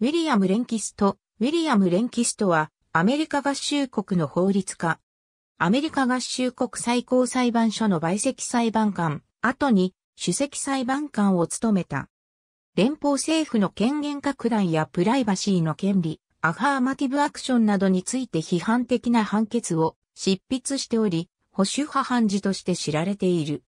ウィリアム・レンキスト、ウィリアム・レンキストは、アメリカ合衆国の法律家。アメリカ合衆国最高裁判所の陪席裁判官、後に、主席裁判官を務めた。連邦政府の権限拡大やプライバシーの権利、アファーマティブアクションなどについて批判的な判決を執筆しており、保守派判事として知られている。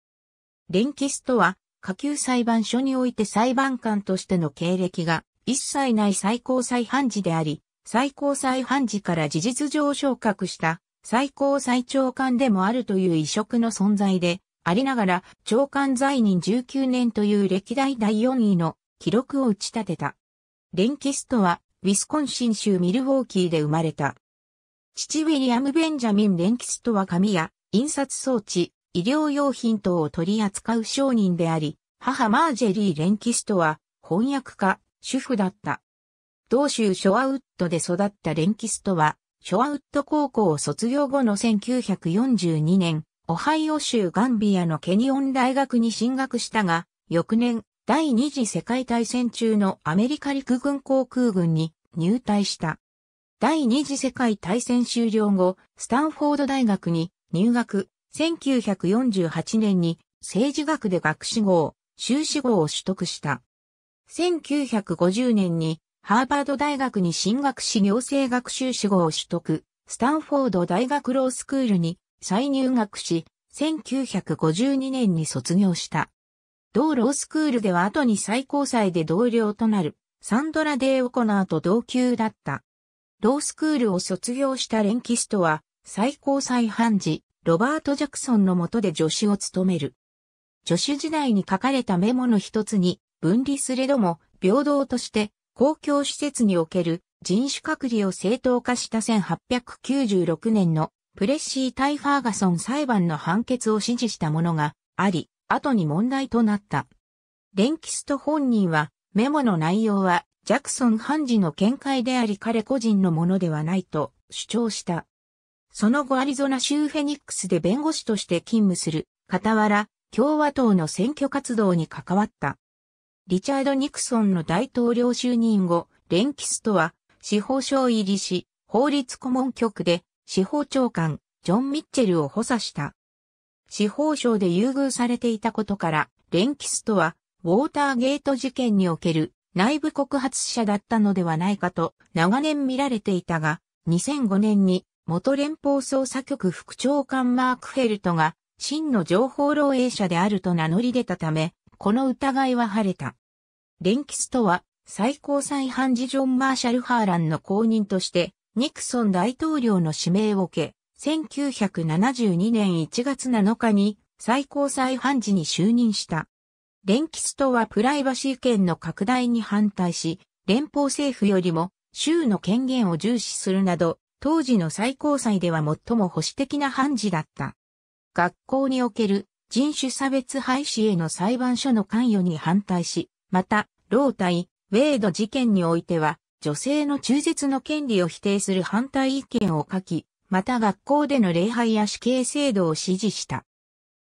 レンキストは、下級裁判所において裁判官としての経歴が一切ない最高裁判事であり、最高裁判事から事実上昇格した最高裁長官でもあるという異色の存在で、ありながら長官在任19年という歴代第4位の記録を打ち立てた。レンキストはウィスコンシン州ミルウォーキーで生まれた。父ウィリアム・ベンジャミン・レンキストは紙や印刷装置、医療用品等を取り扱う商人であり、母マージェリー・レンキストは翻訳家、主婦だった。同州ショアウッドで育ったレンキストは、ショアウッド高校を卒業後の1942年、オハイオ州ガンビアのケニオン大学に進学したが、翌年、第二次世界大戦中のアメリカ陸軍航空軍に入隊した。第二次世界大戦終了後、スタンフォード大学に入学、1948年に政治学で学士号、修士号を取得した。1950年にハーバード大学に進学し行政学習士号を取得、スタンフォード大学ロースクールに再入学し、1952年に卒業した。同ロースクールでは後に最高裁で同僚となるサンドラ・デイ・オコナーと同級だった。ロースクールを卒業したレンキストは最高裁判事ロバート・ジャクソンの下で助手を務める。助手時代に書かれたメモの一つに分離すれども、平等として公共施設における人種隔離を正当化した1896年のプレッシー対ファーガソン裁判の判決を支持したものがあり、後に問題となった。レンキスト本人は、メモの内容は、ジャクソン判事の見解であり彼個人のものではないと主張した。その後アリゾナ州フェニックスで弁護士として勤務する、傍ら、共和党の選挙活動に関わった。リチャード・ニクソンの大統領就任後、レンキストは司法省入りし、法律顧問局で司法長官、ジョン・ミッチェルを補佐した。司法省で優遇されていたことから、レンキストは、ウォーターゲート事件における内部告発者だったのではないかと長年見られていたが、2005年に元連邦捜査局副長官マーク・フェルトが真の情報漏洩者であると名乗り出たため、この疑いは晴れた。連スとは、最高裁判事ジョン・マーシャル・ハーランの公認として、ニクソン大統領の指名を受け、1972年1月7日に最高裁判事に就任した。連スとはプライバシー権の拡大に反対し、連邦政府よりも州の権限を重視するなど、当時の最高裁では最も保守的な判事だった。学校における人種差別廃止への裁判所の関与に反対し、また、老体、ウェイド事件においては、女性の中絶の権利を否定する反対意見を書き、また学校での礼拝や死刑制度を支持した。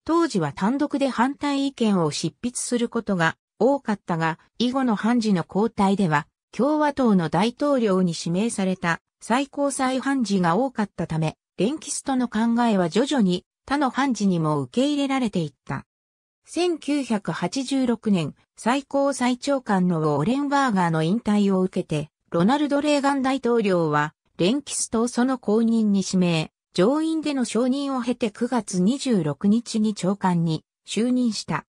当時は単独で反対意見を執筆することが多かったが、以後の判事の交代では、共和党の大統領に指名された最高裁判事が多かったため、連キストの考えは徐々に他の判事にも受け入れられていった。1986年、最高最長官のウォーレン・バーガーの引退を受けて、ロナルド・レーガン大統領は、レンキストをその後任に指名、上院での承認を経て9月26日に長官に就任した。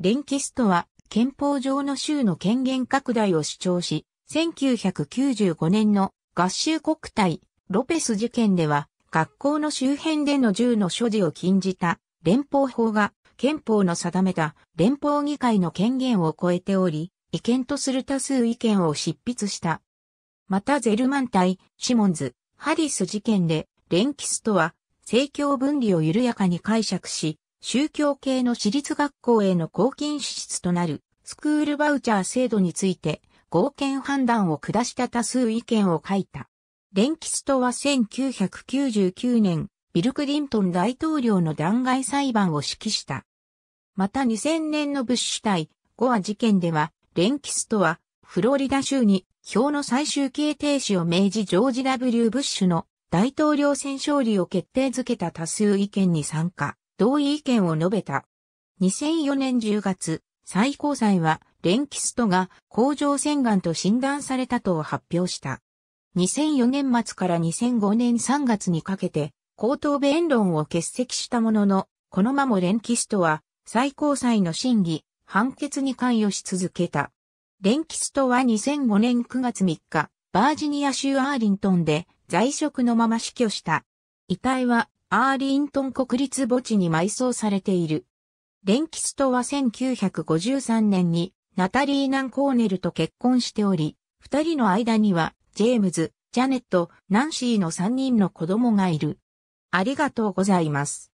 レンキストは、憲法上の州の権限拡大を主張し、1995年の合衆国対ロペス事件では、学校の周辺での銃の所持を禁じた連邦法が憲法の定めた連邦議会の権限を超えており、違憲とする多数意見を執筆した。またゼルマン対シモンズ、ハリス事件で、レンキストは、政教分離を緩やかに解釈し、宗教系の私立学校への公金支出となる、スクールバウチャー制度について、合憲判断を下した多数意見を書いた。レンキストは1999年、ビルクリントン大統領の弾劾裁判を指揮した。また2000年のブッシュ対ゴア事件では、レンキストはフロリダ州に票の最終形停止を命じジョージ W. ブッシュの大統領選勝利を決定づけた多数意見に参加、同意意見を述べた。2004年10月、最高裁は、レンキストが甲状腺がんと診断されたと発表した。2004年末から2005年3月にかけて、口頭弁論を欠席したものの、このまま連キストは、最高裁の審議、判決に関与し続けた。連キストは2005年9月3日、バージニア州アーリントンで在職のまま死去した。遺体はアーリントン国立墓地に埋葬されている。レンキストは1953年にナタリー・ナン・コーネルと結婚しており、二人の間にはジェームズ、ジャネット、ナンシーの3人の子供がいる。ありがとうございます。